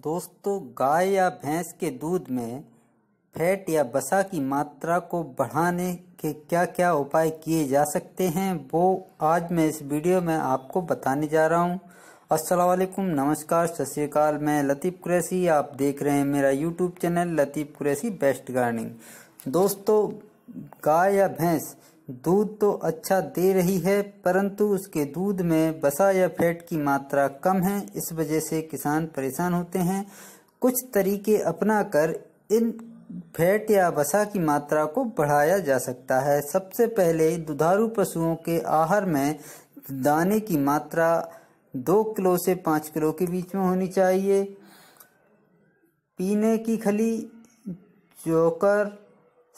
दोस्तों गाय या भैंस के दूध में फैट या बसा की मात्रा को बढ़ाने के क्या क्या उपाय किए जा सकते हैं वो आज मैं इस वीडियो में आपको बताने जा रहा हूँ असलकुम नमस्कार सत श्रीकाल मैं लतीफ़ कुरैसी आप देख रहे हैं मेरा YouTube channel Latif Qureshi best gardening दोस्तों गाय या भैंस दूध तो अच्छा दे रही है परंतु उसके दूध में बसा या फैट की मात्रा कम है इस वजह से किसान परेशान होते हैं कुछ तरीके अपनाकर इन फैट या बसा की मात्रा को बढ़ाया जा सकता है सबसे पहले दुधारू पशुओं के आहार में दाने की मात्रा दो किलो से पाँच किलो के बीच में होनी चाहिए पीने की खली चोकर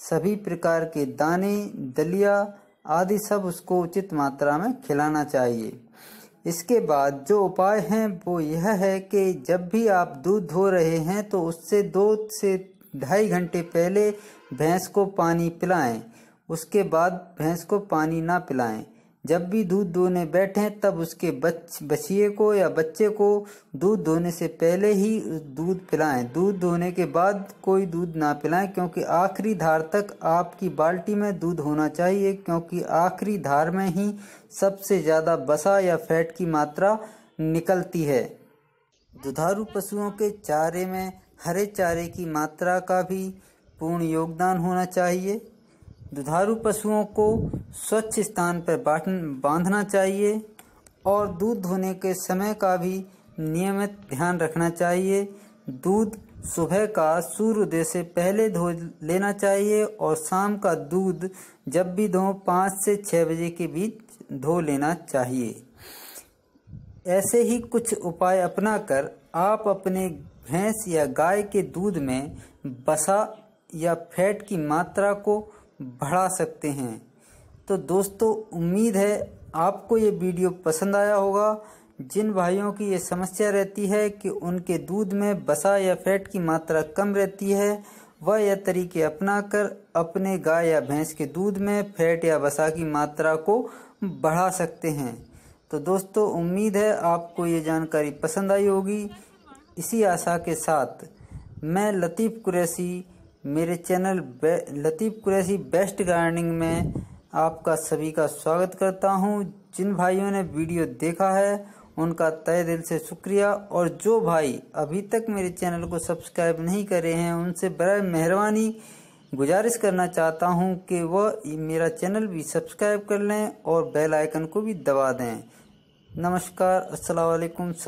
सभी प्रकार के दाने दलिया आदि सब उसको उचित मात्रा में खिलाना चाहिए इसके बाद जो उपाय हैं वो यह है कि जब भी आप दूध धो रहे हैं तो उससे दो से ढाई घंटे पहले भैंस को पानी पिलाएं उसके बाद भैंस को पानी ना पिलाएं जब भी दूध दोने बैठें तब उसके बच बचिए को या बच्चे को दूध दोने से पहले ही दूध पिलाएं दूध दोने के बाद कोई दूध ना पिलाएं क्योंकि आखिरी धार तक आपकी बाल्टी में दूध होना चाहिए क्योंकि आखिरी धार में ही सबसे ज़्यादा बसा या फैट की मात्रा निकलती है दुधारू पशुओं के चारे में हरे चारे की मात्रा का भी पूर्ण योगदान होना चाहिए दुधारू पशुओं को स्वच्छ स्थान पर बांधना चाहिए और दूध धोने के समय का भी नियमित ध्यान रखना चाहिए दूध सुबह का सूर्योदय से पहले धो लेना चाहिए और शाम का दूध जब भी धो पाँच से छः बजे के बीच धो लेना चाहिए ऐसे ही कुछ उपाय अपनाकर आप अपने भैंस या गाय के दूध में बसा या फैट की मात्रा को बढ़ा सकते हैं तो दोस्तों उम्मीद है आपको ये वीडियो पसंद आया होगा जिन भाइयों की ये समस्या रहती है कि उनके दूध में बसा या फैट की मात्रा कम रहती है वह यह तरीके अपनाकर अपने गाय या भैंस के दूध में फैट या बसा की मात्रा को बढ़ा सकते हैं तो दोस्तों उम्मीद है आपको ये जानकारी पसंद आई होगी इसी आशा के साथ मैं लतीफ़ कुरैसी मेरे channel Latif Qureshi best gardening में आपका सभी का स्वागत करता हूं जिन भाइयों ने वीडियो देखा है उनका तय दिल से शुक्रिया और जो भाई अभी तक मेरे चैनल को सब्सक्राइब नहीं करे हैं उनसे बर मेहरबानी गुजारिश करना चाहता हूं कि वह मेरा चैनल भी सब्सक्राइब कर लें और बेल आइकन को भी दबा दें नमस्कार असलकुम